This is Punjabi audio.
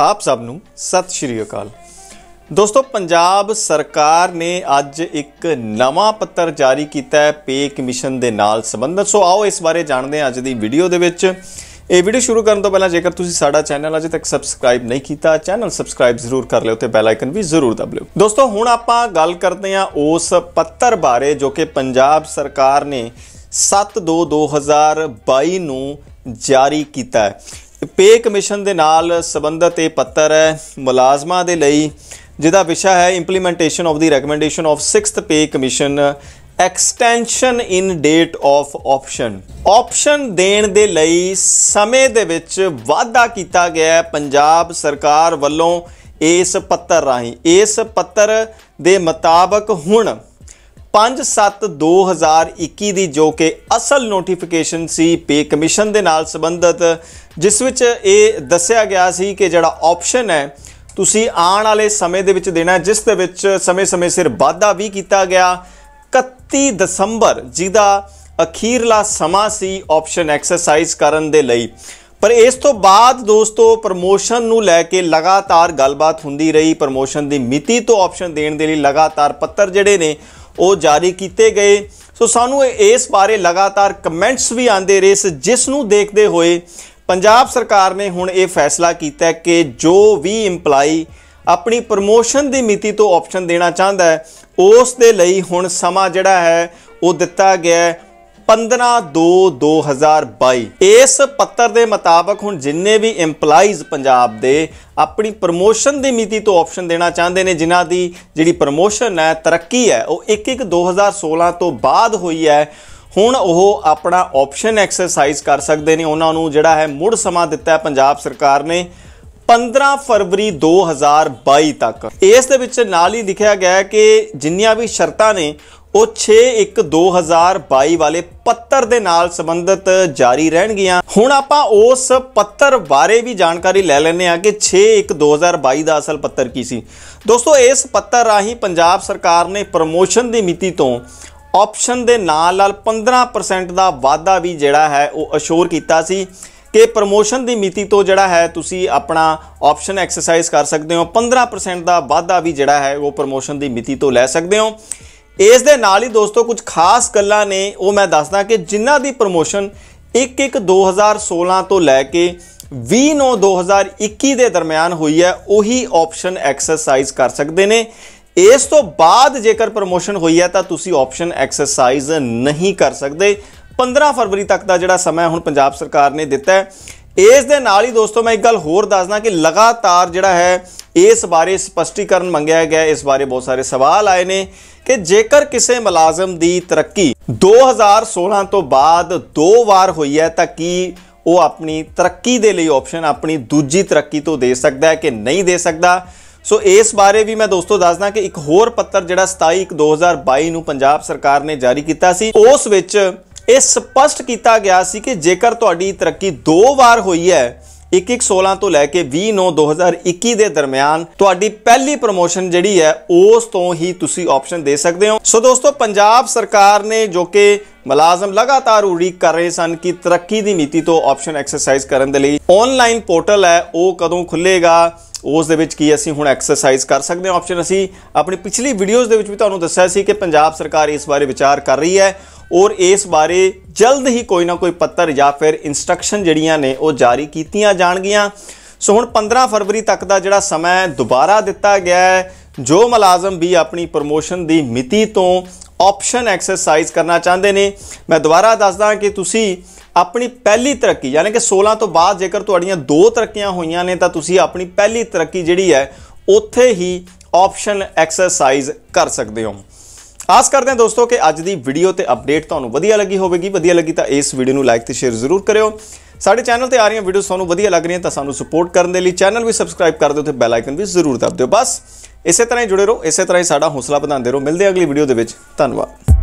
ਆਪ ਸਭ ਨੂੰ ਸਤਿ ਸ਼੍ਰੀ ਅਕਾਲ ਦੋਸਤੋ ਪੰਜਾਬ ਸਰਕਾਰ ਨੇ ਅੱਜ ਇੱਕ ਨਵਾਂ ਪੱਤਰ ਜਾਰੀ ਕੀਤਾ ਹੈ ਪੇ ਕਮਿਸ਼ਨ ਦੇ ਨਾਲ ਸੰਬੰਧਤ ਸੋ ਆਓ ਇਸ ਬਾਰੇ ਜਾਣਦੇ ਹਾਂ ਅੱਜ ਦੀ ਵੀਡੀਓ ਦੇ ਵਿੱਚ ਇਹ ਵੀਡੀਓ ਸ਼ੁਰੂ ਕਰਨ ਤੋਂ ਪਹਿਲਾਂ ਜੇਕਰ ਤੁਸੀਂ ਸਾਡਾ ਚੈਨਲ ਅਜੇ ਤੱਕ ਸਬਸਕ੍ਰਾਈਬ ਨਹੀਂ ਕੀਤਾ ਚੈਨਲ ਸਬਸਕ੍ਰਾਈਬ ਜ਼ਰੂਰ ਕਰ ਲਿਓ ਤੇ ਬੈਲ ਆਈਕਨ ਵੀ ਜ਼ਰੂਰ ਦਬ ਲਿਓ ਦੋਸਤੋ ਹੁਣ ਆਪਾਂ ਗੱਲ ਕਰਦੇ ਹਾਂ ਉਸ ਪੱਤਰ ਬਾਰੇ ਜੋ ਕਿ ਪੰਜਾਬ ਸਰਕਾਰ ਨੇ 7/2/2022 ਨੂੰ ਜਾਰੀ ਕੀਤਾ ਹੈ ਪੇ ਕਮਿਸ਼ਨ ਦੇ ਨਾਲ ਸੰਬੰਧਤ ਇਹ ਪੱਤਰ ਹੈ ਮੁਲਾਜ਼ਮਾਂ ਦੇ ਲਈ ਜਿਹਦਾ ਵਿਸ਼ਾ ਹੈ implementation of the recommendation of 6th pay commission extension in date of option option ਦੇਣ ਦੇ ਲਈ ਸਮੇਂ ਦੇ ਵਿੱਚ ਵਾਅਦਾ ਕੀਤਾ ਗਿਆ ਹੈ ਪੰਜਾਬ ਸਰਕਾਰ ਵੱਲੋਂ ਇਸ ਪੱਤਰ ਰਾਹੀਂ ਇਸ ਪੱਤਰ ਦੇ ਮੁਤਾਬਕ ਹੁਣ 57 2021 ਦੀ ਜੋ ਕਿ ਅਸਲ ਨੋਟੀਫਿਕੇਸ਼ਨ ਸੀ ਪੇ ਕਮਿਸ਼ਨ ਦੇ ਨਾਲ ਸੰਬੰਧਿਤ ਜਿਸ ਵਿੱਚ ਇਹ ਦੱਸਿਆ ਗਿਆ ਸੀ ਕਿ ਜਿਹੜਾ ਆਪਸ਼ਨ ਹੈ ਤੁਸੀਂ ਆਉਣ ਵਾਲੇ ਸਮੇਂ ਦੇ ਵਿੱਚ ਦੇਣਾ ਜਿਸ ਦੇ ਵਿੱਚ ਸਮੇਂ-ਸਮੇਂ ਸਿਰ ਵਾਅਦਾ ਵੀ ਕੀਤਾ ਗਿਆ 31 ਦਸੰਬਰ ਜਿਹਦਾ ਅਖੀਰਲਾ ਸਮਾਂ ਸੀ ਆਪਸ਼ਨ ਐਕਸਰਸਾਈਜ਼ ਕਰਨ ਦੇ ਲਈ ਪਰ ਇਸ ਤੋਂ ਬਾਅਦ ਦੋਸਤੋ ਪ੍ਰਮੋਸ਼ਨ ਨੂੰ ਲੈ ਕੇ ਲਗਾਤਾਰ ਗੱਲਬਾਤ ਹੁੰਦੀ ਰਹੀ ਪ੍ਰਮੋਸ਼ਨ ਦੀ ਮਿਤੀ ਤੋਂ ਆਪਸ਼ਨ ਦੇਣ ਦੇ ਲਈ ਲਗਾਤਾਰ ਪੱਤਰ ਜਿਹੜੇ ਨੇ ਉਹ ਜਾਰੀ ਕੀਤੇ ਗਏ ਸੋ ਸਾਨੂੰ ਇਸ ਬਾਰੇ ਲਗਾਤਾਰ ਕਮੈਂਟਸ ਵੀ ਆਂਦੇ ਰਹੇ ਇਸ ਜਿਸ ਨੂੰ ਦੇਖਦੇ ਹੋਏ ਪੰਜਾਬ ਸਰਕਾਰ ਨੇ ਹੁਣ ਇਹ ਫੈਸਲਾ ਕੀਤਾ ਕਿ ਜੋ ਵੀ EMPLOYEE ਆਪਣੀ ਪ੍ਰੋਮੋਸ਼ਨ ਦੀ ਮਿਤੀ ਤੋਂ ਆਪਸ਼ਨ ਦੇਣਾ ਚਾਹੁੰਦਾ ਹੈ ਉਸ ਦੇ ਲਈ ਹੁਣ ਸਮਾਂ ਜਿਹੜਾ ਹੈ ਉਹ ਦਿੱਤਾ ਗਿਆ ਹੈ 15/2/2022 ਇਸ ਪੱਤਰ ਦੇ ਮੁਤਾਬਕ ਹੁਣ ਜਿੰਨੇ ਵੀ ਏਮਪਲਾਈਜ਼ ਪੰਜਾਬ ਦੇ ਆਪਣੀ ਪ੍ਰਮੋਸ਼ਨ ਦੀ ਮਿਤੀ ਤੋਂ ਆਪਸ਼ਨ ਦੇਣਾ ਚਾਹੁੰਦੇ ਨੇ ਜਿਨ੍ਹਾਂ ਦੀ ਜਿਹੜੀ ਪ੍ਰਮੋਸ਼ਨ ਹੈ ਤਰੱਕੀ ਹੈ ਉਹ 1/1/2016 ਤੋਂ ਬਾਅਦ ਹੋਈ ਹੈ ਹੁਣ ਉਹ ਆਪਣਾ ਆਪਸ਼ਨ ਐਕਸਰਸਾਈਜ਼ ਕਰ ਸਕਦੇ ਨੇ ਉਹਨਾਂ ਨੂੰ ਜਿਹੜਾ ਹੈ ਮੁੜ ਸਮਾਂ ਦਿੱਤਾ ਹੈ ਪੰਜਾਬ ਸਰਕਾਰ ਨੇ 15 ਫਰਵਰੀ 2022 ਤੱਕ ਇਸ ਦੇ ਵਿੱਚ ਨਾਲ ਹੀ ਲਿਖਿਆ ਗਿਆ ਹੈ ਕਿ ਜਿੰਨੀਆਂ ਵੀ ਸ਼ਰਤਾਂ ਨੇ ਉਹ 6 1 ਵਾਲੇ ਪੱਤਰ ਦੇ ਨਾਲ ਸੰਬੰਧਿਤ ਜਾਰੀ ਰਹਿਣਗੀਆਂ ਹੁਣ ਆਪਾਂ ਉਸ ਪੱਤਰ ਬਾਰੇ ਵੀ ਜਾਣਕਾਰੀ ਲੈ ਲੈਨੇ ਆ ਕਿ 6 1 ਦਾ ਅਸਲ ਪੱਤਰ ਕੀ ਸੀ ਦੋਸਤੋ ਇਸ ਪੱਤਰ ਰਾਹੀਂ ਪੰਜਾਬ ਸਰਕਾਰ ਨੇ ਪ੍ਰਮੋਸ਼ਨ ਦੀ ਮਿਤੀ ਤੋਂ ਆਪਸ਼ਨ ਦੇ ਨਾਲ ਨਾਲ 15% ਦਾ ਵਾਧਾ ਵੀ ਜਿਹੜਾ ਹੈ ਉਹ ਅਸ਼ੋਰ ਕੀਤਾ ਸੀ ਕਿ ਪ੍ਰਮੋਸ਼ਨ ਦੀ ਮਿਤੀ ਤੋਂ ਜਿਹੜਾ ਹੈ ਤੁਸੀਂ ਆਪਣਾ ਆਪਸ਼ਨ ਐਕਸਰਸਾਈਜ਼ ਕਰ ਸਕਦੇ ਹੋ 15% ਦਾ ਵਾਧਾ ਵੀ ਜਿਹੜਾ ਹੈ ਉਹ ਪ੍ਰਮੋਸ਼ਨ ਦੀ ਮਿਤੀ ਤੋਂ ਲੈ ਸਕਦੇ ਹੋ ਇਸ ਦੇ ਨਾਲ ਹੀ ਦੋਸਤੋ ਕੁਝ ਖਾਸ ਗੱਲਾਂ ਨੇ ਉਹ ਮੈਂ ਦੱਸਦਾ ਕਿ ਜਿਨ੍ਹਾਂ ਦੀ ਪ੍ਰੋਮੋਸ਼ਨ 1-1 2016 ਤੋਂ ਲੈ ਕੇ 20 2021 ਦੇ ਦਰਮਿਆਨ ਹੋਈ ਹੈ ਉਹੀ ਆਪਸ਼ਨ ਐਕਸਰਸਾਈਜ਼ ਕਰ ਸਕਦੇ ਨੇ ਇਸ ਤੋਂ ਬਾਅਦ ਜੇਕਰ ਪ੍ਰੋਮੋਸ਼ਨ ਹੋਈ ਹੈ ਤਾਂ ਤੁਸੀਂ ਆਪਸ਼ਨ ਐਕਸਰਸਾਈਜ਼ ਨਹੀਂ ਕਰ ਸਕਦੇ 15 ਫਰਵਰੀ ਤੱਕ ਦਾ ਜਿਹੜਾ ਸਮਾਂ ਹੁਣ ਪੰਜਾਬ ਸਰਕਾਰ ਨੇ ਦਿੱਤਾ ਹੈ ਇਸ ਦੇ ਨਾਲ ਹੀ ਦੋਸਤੋ ਮੈਂ ਇੱਕ ਗੱਲ ਹੋਰ ਦੱਸਦਾ ਕਿ ਲਗਾਤਾਰ ਜਿਹੜਾ ਹੈ ਇਸ ਬਾਰੇ ਸਪਸ਼ਟੀਕਰਨ ਮੰਗਿਆ ਗਿਆ ਇਸ ਬਾਰੇ ਬਹੁਤ ਸਾਰੇ ਸਵਾਲ ਆਏ ਨੇ ਕਿ ਜੇਕਰ ਕਿਸੇ ਮੁਲਾਜ਼ਮ ਦੀ ਤਰੱਕੀ 2016 ਤੋਂ ਬਾਅਦ ਦੋ ਵਾਰ ਹੋਈ ਹੈ ਤਾਂ ਕੀ ਉਹ ਆਪਣੀ ਤਰੱਕੀ ਦੇ ਲਈ ਆਪਸ਼ਨ ਆਪਣੀ ਦੂਜੀ ਤਰੱਕੀ ਤੋਂ ਦੇ ਸਕਦਾ ਹੈ ਕਿ ਨਹੀਂ ਦੇ ਸਕਦਾ ਸੋ ਇਸ ਬਾਰੇ ਵੀ ਮੈਂ ਦੋਸਤੋ ਦੱਸਦਾ ਕਿ ਇੱਕ ਹੋਰ ਪੱਤਰ ਜਿਹੜਾ 27 1 2022 ਨੂੰ ਪੰਜਾਬ ਸਰਕਾਰ ਨੇ ਜਾਰੀ ਕੀਤਾ ਸੀ ਉਸ ਵਿੱਚ ਇਹ ਸਪਸ਼ਟ ਕੀਤਾ ਗਿਆ ਸੀ ਕਿ ਜੇਕਰ ਤੁਹਾਡੀ ਤਰੱਕੀ ਦੋ ਵਾਰ ਹੋਈ ਹੈ 1116 ਤੋਂ ਲੈ ਕੇ 20/9/2021 ਦੇ ਦਰਮਿਆਨ ਤੁਹਾਡੀ ਪਹਿਲੀ ਪ੍ਰੋਮੋਸ਼ਨ ਜਿਹੜੀ ਹੈ ਉਸ ਤੋਂ ਹੀ ਤੁਸੀਂ ਆਪਸ਼ਨ ਦੇ ਸਕਦੇ ਹੋ ਸੋ ਦੋਸਤੋ ਪੰਜਾਬ ਸਰਕਾਰ ਨੇ ਜੋ ਕਿ ਮਲਾਜ਼ਮ ਲਗਾਤਾਰ ਉਡੀਕ ਕਰ ਰਹੇ ਸਨ ਕਿ ਤਰੱਕੀ ਦੀ ਨੀਤੀ ਤੋਂ ਆਪਸ਼ਨ ਐਕਸਰਸਾਈਜ਼ ਕਰਨ ਦੇ ਲਈ ਆਨਲਾਈਨ ਪੋਰਟਲ ਹੈ ਉਹ ਕਦੋਂ ਖੁੱਲੇਗਾ ਉਸ ਦੇ ਵਿੱਚ ਕੀ ਅਸੀਂ ਹੁਣ ਐਕਸਰਸਾਈਜ਼ ਕਰ ਸਕਦੇ ਹਾਂ ਆਪਸ਼ਨ ਅਸੀਂ ਆਪਣੀ ਪਿਛਲੀ ਵੀਡੀਓਜ਼ ਦੇ ਵਿੱਚ ਵੀ ਤੁਹਾਨੂੰ ਦੱਸਿਆ ਸੀ ਕਿ ਪੰਜਾਬ ਸਰਕਾਰ ਇਸ ਬਾਰੇ ਵਿਚਾਰ ਕਰ ਰਹੀ ਹੈ ਔਰ ਇਸ ਬਾਰੇ ਜਲਦ ਹੀ ਕੋਈ ਨਾ ਕੋਈ ਪੱਤਰ ਜਾਂ ਫਿਰ ਇਨਸਟਰਕਸ਼ਨ ਜਿਹੜੀਆਂ ਨੇ ਉਹ ਜਾਰੀ ਕੀਤੀਆਂ ਜਾਣਗੀਆਂ ਸੋ ਹੁਣ 15 ਫਰਵਰੀ ਤੱਕ ਦਾ ਜਿਹੜਾ ਸਮਾਂ ਦੁਬਾਰਾ ਦਿੱਤਾ ਗਿਆ ਹੈ ਜੋ ਮੁਲਾਜ਼ਮ ਵੀ ਆਪਣੀ ਪ੍ਰੋਮੋਸ਼ਨ ਦੀ ਮਿਤੀ ਤੋਂ ਆਪਸ਼ਨ ਐਕਸਰਸਾਈਜ਼ ਕਰਨਾ ਚਾਹੁੰਦੇ ਨੇ ਮੈਂ ਦੁਬਾਰਾ ਦੱਸਦਾ ਕਿ ਤੁਸੀਂ ਆਪਣੀ ਪਹਿਲੀ ਤਰੱਕੀ ਯਾਨੀ ਕਿ 16 ਤੋਂ ਬਾਅਦ ਜੇਕਰ ਤੁਹਾਡੀਆਂ ਦੋ ਤਰੱਕੀਆਂ ਹੋਈਆਂ ਨੇ ਤਾਂ ਤੁਸੀਂ ਆਪਣੀ ਪਹਿਲੀ ਤਰੱਕੀ ਜਿਹੜੀ ਹੈ ਉੱਥੇ ਹੀ ਆਪਸ਼ਨ ਐਕਸਰਸਾਈਜ਼ ਕਰ ਸਕਦੇ ਹੋ ਆਸ ਕਰਦੇ ਹਾਂ ਦੋਸਤੋ ਕਿ ਅੱਜ ਦੀ ਵੀਡੀਓ ਤੇ ਅਪਡੇਟ ਤੁਹਾਨੂੰ ਵਧੀਆ ਲੱਗੀ ਹੋਵੇਗੀ ਵਧੀਆ ਲੱਗੀ ਤਾਂ ਇਸ ਵੀਡੀਓ ਨੂੰ ਲਾਈਕ ਤੇ ਸ਼ੇਅਰ ਜ਼ਰੂਰ ਕਰਿਓ ਸਾਡੇ ਚੈਨਲ ਤੇ ਆ ਰਹੀਆਂ ਵੀਡੀਓਸ ਤੁਹਾਨੂੰ ਵਧੀਆ ਲੱਗ ਰਹੀਆਂ ਤਾਂ ਸਾਨੂੰ ਸਪੋਰਟ ਕਰਨ ਦੇ ਲਈ ਚੈਨਲ ਵੀ ਸਬਸਕ੍ਰਾਈਬ ਕਰ ਦਿਓ ਤੇ ਬੈਲ ਆਈਕਨ ਵੀ ਜ਼ਰੂਰ ਦਬਾ ਦਿਓ ਬਸ ਇਸੇ ਤਰ੍ਹਾਂ ਹੀ ਜੁੜੇ ਰਹੋ ਇਸੇ ਤਰ੍ਹਾਂ ਹੀ ਸਾਡਾ ਹੌਸਲਾ ਵਧਾਉਂਦੇ ਰਹੋ ਮਿਲਦੇ ਅਗਲੀ ਵੀਡੀਓ ਦੇ ਵਿੱਚ ਧੰਨਵਾਦ